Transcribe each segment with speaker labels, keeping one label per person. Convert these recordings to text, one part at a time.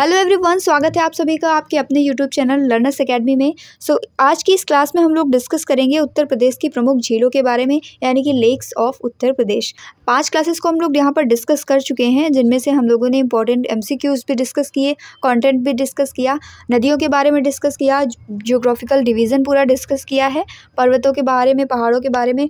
Speaker 1: hello everyone स्वागत है आप सभी का आपके अपने यूट्यूब चैनल लर्नर्स एकेडमी में सो so, आज की इस क्लास में हम लोग डिस्कस करेंगे उत्तर प्रदेश की प्रमुख झीलों के बारे में यानी कि लेक्स ऑफ उत्तर प्रदेश पांच क्लासेस को हम लोग यहाँ पर डिस्कस कर चुके हैं जिनमें से हम लोगों ने इंपॉर्टेंट एम भी डिस्कस किए कॉन्टेंट भी डिस्कस किया नदियों के बारे में डिस्कस किया जोग्राफिकल डिवीज़न पूरा डिस्कस किया है पर्वतों के बारे में पहाड़ों के बारे में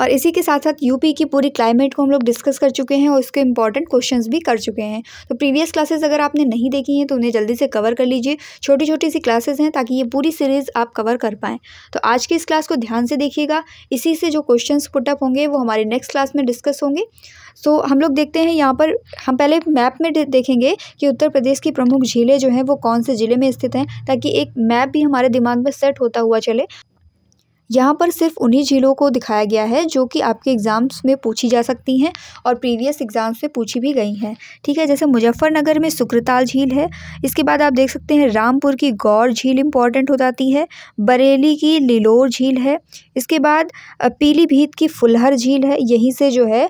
Speaker 1: और इसी के साथ साथ यूपी की पूरी क्लाइमेट को हम लोग डिस्कस कर चुके हैं और उसके इंपॉर्टेंट क्वेश्चंस भी कर चुके हैं तो प्रीवियस क्लासेस अगर आपने नहीं देखी हैं तो उन्हें जल्दी से कवर कर लीजिए छोटी छोटी सी क्लासेस हैं ताकि ये पूरी सीरीज़ आप कवर कर पाएँ तो आज की इस क्लास को ध्यान से देखिएगा इसी से जो क्वेश्चन पुटअप होंगे वो हमारे नेक्स्ट क्लास में डिस्कस होंगे सो so, हम लोग देखते हैं यहाँ पर हम पहले मैप में देखेंगे कि उत्तर प्रदेश की प्रमुख झीलें जो हैं वो कौन से ज़िले में स्थित हैं ताकि एक मैप भी हमारे दिमाग में सेट होता हुआ चले यहाँ पर सिर्फ उन्हीं झीलों को दिखाया गया है जो कि आपके एग्ज़ाम्स में पूछी जा सकती हैं और प्रीवियस एग्ज़ाम्स में पूछी भी गई हैं ठीक है जैसे मुजफ्फरनगर में सुक्रताल झील है इसके बाद आप देख सकते हैं रामपुर की गौर झील इम्पॉर्टेंट हो जाती है बरेली की लिलोर झील है इसके बाद पीलीभीत की फुलहर झील है यहीं से जो है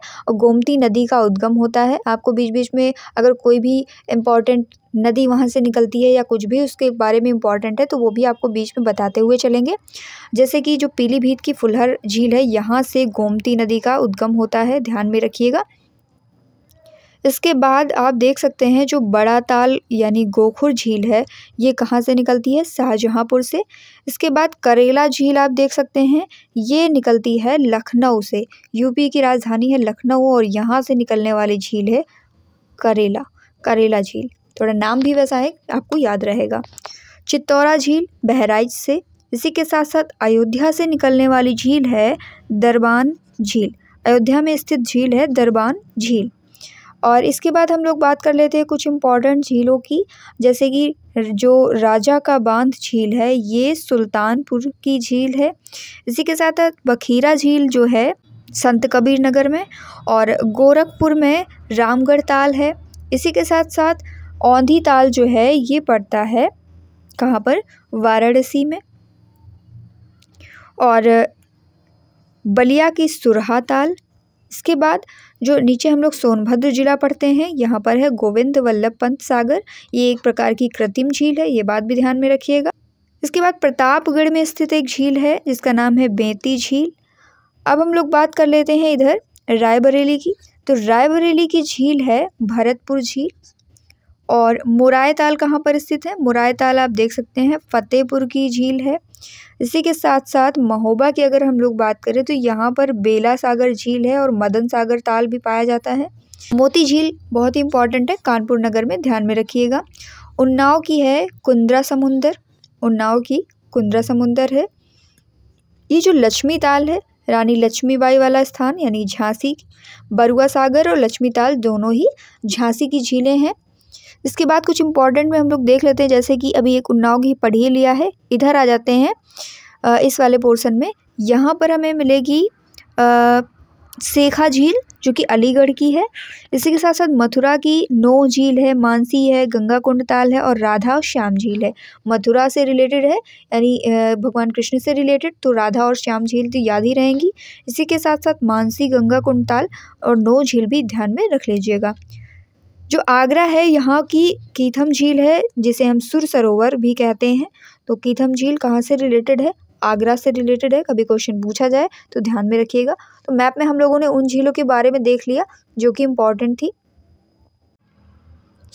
Speaker 1: गोमती नदी का उद्गम होता है आपको बीच बीच में अगर कोई भी इम्पॉर्टेंट नदी वहाँ से निकलती है या कुछ भी उसके बारे में इम्पॉर्टेंट है तो वो भी आपको बीच में बताते हुए चलेंगे जैसे कि जो पीलीभीत की फुलहर झील है यहाँ से गोमती नदी का उद्गम होता है ध्यान में रखिएगा इसके बाद आप देख सकते हैं जो बड़ा ताल यानी गोखुर झील है ये कहाँ से निकलती है शाहजहाँपुर से इसके बाद करेला झील आप देख सकते हैं ये निकलती है लखनऊ से यूपी की राजधानी है लखनऊ और यहाँ से निकलने वाली झील है करेला करेला झील थोड़ा नाम भी वैसा है आपको याद रहेगा चित्तौरा झील बहराइच से इसी के साथ साथ अयोध्या से निकलने वाली झील है दरबान झील अयोध्या में स्थित झील है दरबान झील और इसके बाद हम लोग बात कर लेते हैं कुछ इम्पॉर्टेंट झीलों की जैसे कि जो राजा का बांध झील है ये सुल्तानपुर की झील है इसी के साथ साथ बखीरा झील जो है संत कबीर नगर में और गोरखपुर में रामगढ़ ताल है इसी के साथ साथ औंधी ताल जो है ये पड़ता है कहाँ पर वाराणसी में और बलिया की सुरहा ताल इसके बाद जो नीचे हम लोग सोनभद्र जिला पढ़ते हैं यहाँ पर है गोविंद वल्लभ पंत सागर ये एक प्रकार की कृत्रिम झील है ये बात भी ध्यान में रखिएगा इसके बाद प्रतापगढ़ में स्थित एक झील है जिसका नाम है बेंती झील अब हम लोग बात कर लेते हैं इधर रायबरेली की तो रायबरेली की झील है भरतपुर झील और मुराय ताल कहाँ पर स्थित है मुराय ताल आप देख सकते हैं फ़तेहपुर की झील है इसी के साथ साथ महोबा की अगर हम लोग बात करें तो यहाँ पर बेला सागर झील है और मदन सागर ताल भी पाया जाता है मोती झील बहुत ही इंपॉर्टेंट है कानपुर नगर में ध्यान में रखिएगा उन्नाव की है कुंद्रा समुंदर उन्नाव की कुंद्रा समुंदर है ये जो लक्ष्मी ताल है रानी लक्ष्मीबाई वाला स्थान यानी झांसी बरुआ सागर और लक्ष्मी ताल दोनों ही झांसी की झीलें हैं इसके बाद कुछ इंपॉर्टेंट में हम लोग देख लेते हैं जैसे कि अभी एक उन्नाव की पढ़ ही लिया है इधर आ जाते हैं इस वाले पोर्सन में यहाँ पर हमें मिलेगी सेखा झील जो कि अलीगढ़ की है इसी के साथ साथ मथुरा की नौ झील है मानसी है गंगा कुंड ताल है और राधा और श्याम झील है मथुरा से रिलेटेड है यानी भगवान कृष्ण से रिलेटेड तो राधा और श्याम झील तो याद ही रहेंगी इसी के साथ साथ मानसी गंगा कुंड ताल और नौ झील भी ध्यान में रख लीजिएगा जो आगरा है यहाँ की कीथम झील है जिसे हम सुर सरोवर भी कहते हैं तो कीथम झील कहाँ से रिलेटेड है आगरा से रिलेटेड है कभी क्वेश्चन पूछा जाए तो ध्यान में रखिएगा तो मैप में हम लोगों ने उन झीलों के बारे में देख लिया जो कि इम्पॉर्टेंट थी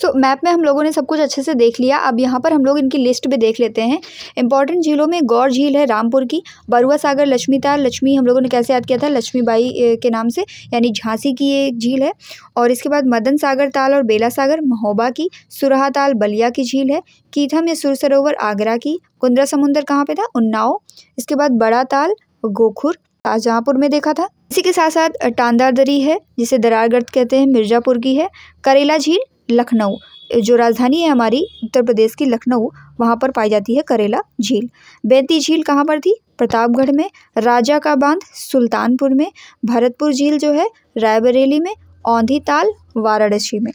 Speaker 1: सो so, मैप में हम लोगों ने सब कुछ अच्छे से देख लिया अब यहाँ पर हम लोग इनकी लिस्ट भी देख लेते हैं इंपॉर्टेंट झीलों में गौर झील है रामपुर की बरुआ सागर लक्ष्मी ताल लक्ष्मी हम लोगों ने कैसे याद किया था लक्ष्मीबाई के नाम से यानी झांसी की ये झील है और इसके बाद मदन सागर ताल और बेला सागर महोबा की सुरहा ताल बलिया की झील है कीथम या सुर सरोवर आगरा की कुंद्रा समुंदर कहाँ पर था उन्नाव इसके बाद बड़ा ताल गोखुर शाहजहाँपुर में देखा था इसी के साथ साथ टांदार दरी है जिसे दरारगढ़ कहते हैं मिर्जापुर की है करेला झील लखनऊ जो राजधानी है हमारी उत्तर प्रदेश की लखनऊ वहाँ पर पाई जाती है करेला झील बैंती झील कहाँ पर थी प्रतापगढ़ में राजा का बांध सुल्तानपुर में भरतपुर झील जो है रायबरेली में औंधी ताल वाराणसी में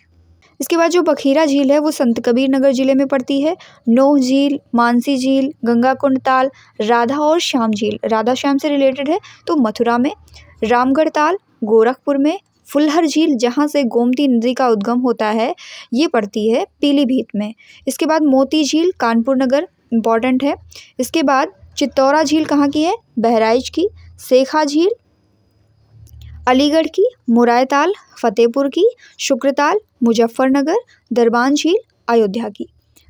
Speaker 1: इसके बाद जो बखीरा झील है वो संत कबीर नगर जिले में पड़ती है नोह झील मानसी झील गंगा कुंड ताल राधा और श्याम झील राधा श्याम से रिलेटेड है तो मथुरा में रामगढ़ ताल गोरखपुर में फुलहर झील जहाँ से गोमती नदी का उद्गम होता है ये पड़ती है पीलीभीत में इसके बाद मोती झील कानपुर नगर इम्पॉर्टेंट है इसके बाद चित्तौरा झील कहाँ की है बहराइच की सेखा झील अलीगढ़ की मुरायताल फतेहपुर की शुक्रताल मुजफ्फरनगर दरबान झील अयोध्या की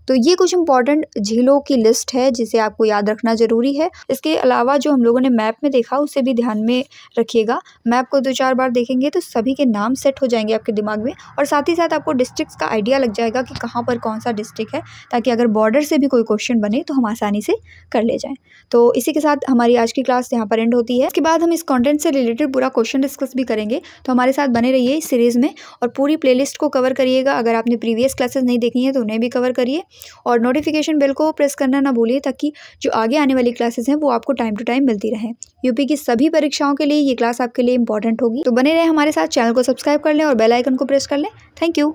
Speaker 1: तो ये कुछ इंपॉर्टेंट झीलों की लिस्ट है जिसे आपको याद रखना ज़रूरी है इसके अलावा जो हम लोगों ने मैप में देखा उसे भी ध्यान में रखिएगा मैप को दो चार बार देखेंगे तो सभी के नाम सेट हो जाएंगे आपके दिमाग में और साथ ही साथ आपको डिस्ट्रिक्ट का आइडिया लग जाएगा कि कहाँ पर कौन सा डिस्ट्रिक्ट है ताकि अगर बॉर्डर से भी कोई क्वेश्चन बने तो हम आसानी से कर ले जाएँ तो इसी के साथ हमारी आज की क्लास यहाँ पर एंड होती है इसके बाद हम इस कॉन्टेंट से रिलेटेड पूरा क्वेश्चन डिस्कस भी करेंगे तो हमारे साथ बने रहिए इस सीरीज़ में और पूरी प्ले को कवर करिएगा अगर आपने प्रीवियस क्लासेस नहीं देखी है तो उन्हें भी कवर करिए और नोटिफिकेशन बेल को प्रेस करना ना भूलिए ताकि जो आगे आने वाली क्लासेस हैं वो आपको टाइम टू टाइम मिलती रहे यूपी की सभी परीक्षाओं के लिए ये क्लास आपके लिए इंपॉर्टेंट होगी तो बने रहे हमारे साथ चैनल को सब्सक्राइब कर लें और बेलाइकन को प्रेस कर लें थैंक यू